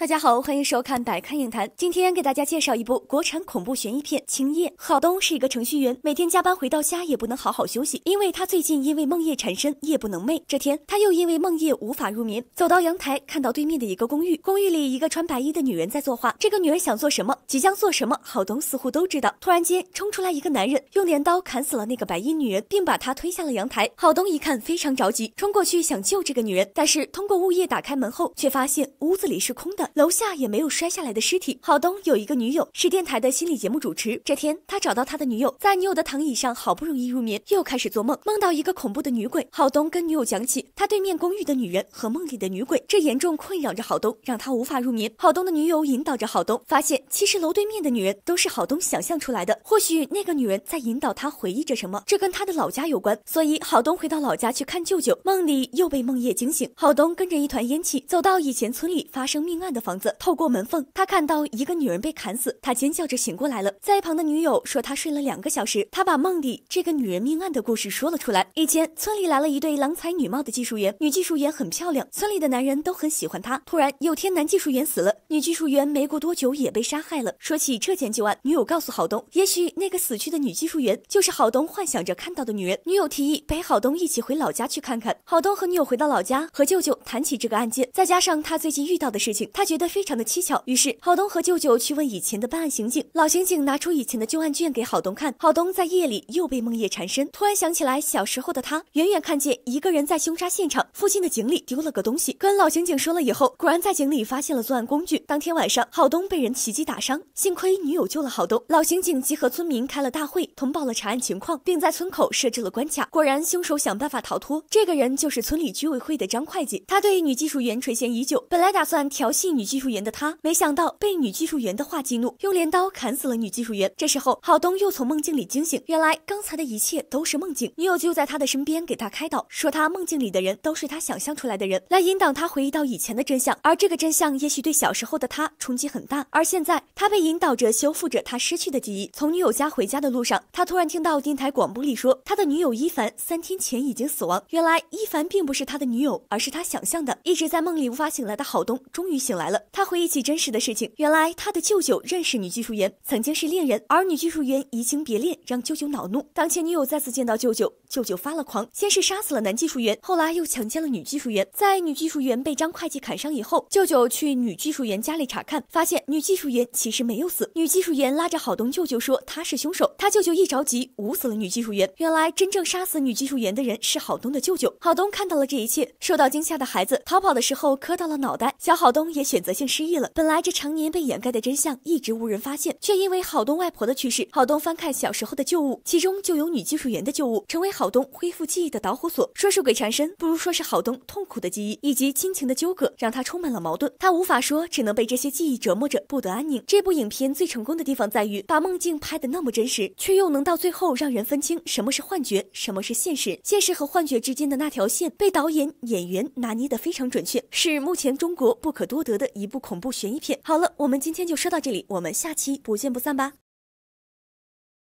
大家好，欢迎收看百看影坛。今天给大家介绍一部国产恐怖悬疑片《青叶》。郝东是一个程序员，每天加班回到家也不能好好休息，因为他最近因为梦夜缠身，夜不能寐。这天他又因为梦夜无法入眠，走到阳台，看到对面的一个公寓，公寓里一个穿白衣的女人在作画。这个女人想做什么，即将做什么，郝东似乎都知道。突然间冲出来一个男人，用镰刀砍死了那个白衣女人，并把她推下了阳台。郝东一看非常着急，冲过去想救这个女人，但是通过物业打开门后，却发现屋子里是空的。楼下也没有摔下来的尸体。郝东有一个女友，是电台的心理节目主持。这天，他找到他的女友，在女友的躺椅上好不容易入眠，又开始做梦，梦到一个恐怖的女鬼。郝东跟女友讲起他对面公寓的女人和梦里的女鬼，这严重困扰着郝东，让他无法入眠。郝东的女友引导着郝东，发现其实楼对面的女人都是郝东想象出来的，或许那个女人在引导他回忆着什么，这跟他的老家有关。所以郝东回到老家去看舅舅，梦里又被梦魇惊醒。郝东跟着一团烟气走到以前村里发生命案的。房子透过门缝，他看到一个女人被砍死，他尖叫着醒过来了。在一旁的女友说他睡了两个小时，他把梦里这个女人命案的故事说了出来。以前村里来了一对郎才女貌的技术员，女技术员很漂亮，村里的男人都很喜欢她。突然有天男技术员死了，女技术员没过多久也被杀害了。说起这件旧案，女友告诉郝东，也许那个死去的女技术员就是郝东幻想着看到的女人。女友提议陪郝东一起回老家去看看。郝东和女友回到老家，和舅舅谈起这个案件，再加上他最近遇到的事情，他。觉得非常的蹊跷，于是郝东和舅舅去问以前的办案刑警，老刑警拿出以前的旧案卷给郝东看。郝东在夜里又被梦魇缠身，突然想起来小时候的他，远远看见一个人在凶杀现场附近的井里丢了个东西，跟老刑警说了以后，果然在井里发现了作案工具。当天晚上，郝东被人袭击打伤，幸亏女友救了郝东。老刑警集合村民开了大会，通报了查案情况，并在村口设置了关卡。果然，凶手想办法逃脱。这个人就是村里居委会的张会计，他对女技术员垂涎已久，本来打算调戏。女技术员的他，没想到被女技术员的话激怒，用镰刀砍死了女技术员。这时候，郝东又从梦境里惊醒，原来刚才的一切都是梦境。女友就在他的身边，给他开导，说他梦境里的人都是他想象出来的人，来引导他回忆到以前的真相。而这个真相，也许对小时候的他冲击很大。而现在，他被引导着修复着他失去的记忆。从女友家回家的路上，他突然听到电台广播里说，他的女友伊凡三天前已经死亡。原来，伊凡并不是他的女友，而是他想象的。一直在梦里无法醒来的郝东，终于醒来。他回忆起真实的事情，原来他的舅舅认识女技术员，曾经是恋人，而女技术员移情别恋，让舅舅恼怒。当前女友再次见到舅舅，舅舅发了狂，先是杀死了男技术员，后来又强奸了女技术员。在女技术员被张会计砍伤以后，舅舅去女技术员家里查看，发现女技术员其实没有死。女技术员拉着郝东舅舅说他是凶手，他舅舅一着急捂死了女技术员。原来真正杀死女技术员的人是郝东的舅舅。郝东看到了这一切，受到惊吓的孩子逃跑的时候磕到了脑袋，小郝东也选。选择性失忆了。本来这常年被掩盖的真相一直无人发现，却因为郝东外婆的去世，郝东翻看小时候的旧物，其中就有女技术员的旧物，成为郝东恢复记忆的导火索。说是鬼缠身，不如说是郝东痛苦的记忆以及亲情的纠葛，让他充满了矛盾。他无法说，只能被这些记忆折磨着不得安宁。这部影片最成功的地方在于，把梦境拍得那么真实，却又能到最后让人分清什么是幻觉，什么是现实，现实和幻觉之间的那条线，被导演演员拿捏得非常准确，是目前中国不可多得的。一部恐怖悬疑片。好了，我们今天就说到这里，我们下期不见不散吧。